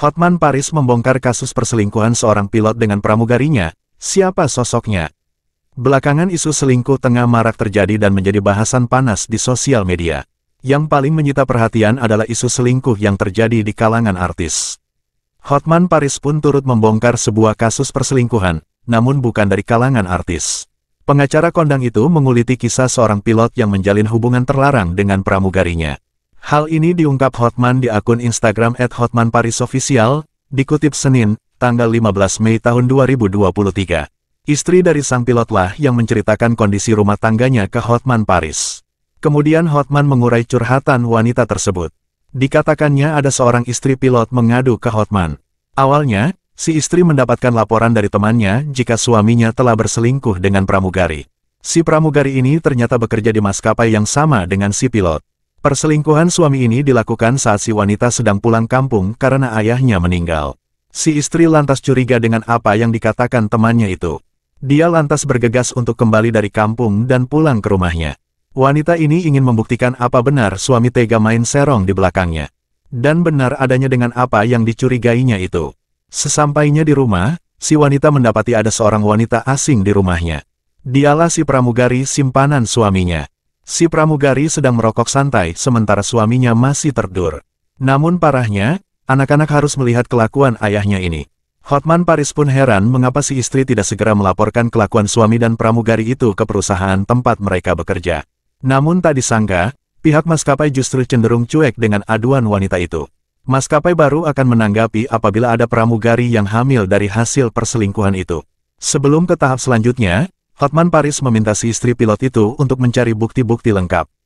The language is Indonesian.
Hotman Paris membongkar kasus perselingkuhan seorang pilot dengan pramugarinya, siapa sosoknya. Belakangan isu selingkuh tengah marak terjadi dan menjadi bahasan panas di sosial media. Yang paling menyita perhatian adalah isu selingkuh yang terjadi di kalangan artis. Hotman Paris pun turut membongkar sebuah kasus perselingkuhan, namun bukan dari kalangan artis. Pengacara kondang itu menguliti kisah seorang pilot yang menjalin hubungan terlarang dengan pramugarinya. Hal ini diungkap Hotman di akun Instagram @hotmanparisofficial, dikutip Senin, tanggal 15 Mei tahun 2023. Istri dari sang pilotlah yang menceritakan kondisi rumah tangganya ke Hotman Paris. Kemudian Hotman mengurai curhatan wanita tersebut. Dikatakannya ada seorang istri pilot mengadu ke Hotman. Awalnya, si istri mendapatkan laporan dari temannya jika suaminya telah berselingkuh dengan pramugari. Si pramugari ini ternyata bekerja di maskapai yang sama dengan si pilot. Perselingkuhan suami ini dilakukan saat si wanita sedang pulang kampung karena ayahnya meninggal. Si istri lantas curiga dengan apa yang dikatakan temannya itu. Dia lantas bergegas untuk kembali dari kampung dan pulang ke rumahnya. Wanita ini ingin membuktikan apa benar suami tega main serong di belakangnya. Dan benar adanya dengan apa yang dicurigainya itu. Sesampainya di rumah, si wanita mendapati ada seorang wanita asing di rumahnya. Dialah si pramugari simpanan suaminya. Si pramugari sedang merokok santai sementara suaminya masih terdur. Namun parahnya, anak-anak harus melihat kelakuan ayahnya ini. Hotman Paris pun heran mengapa si istri tidak segera melaporkan kelakuan suami dan pramugari itu ke perusahaan tempat mereka bekerja. Namun tak disangka, pihak maskapai justru cenderung cuek dengan aduan wanita itu. Maskapai baru akan menanggapi apabila ada pramugari yang hamil dari hasil perselingkuhan itu. Sebelum ke tahap selanjutnya, Hotman Paris meminta si istri pilot itu untuk mencari bukti-bukti lengkap.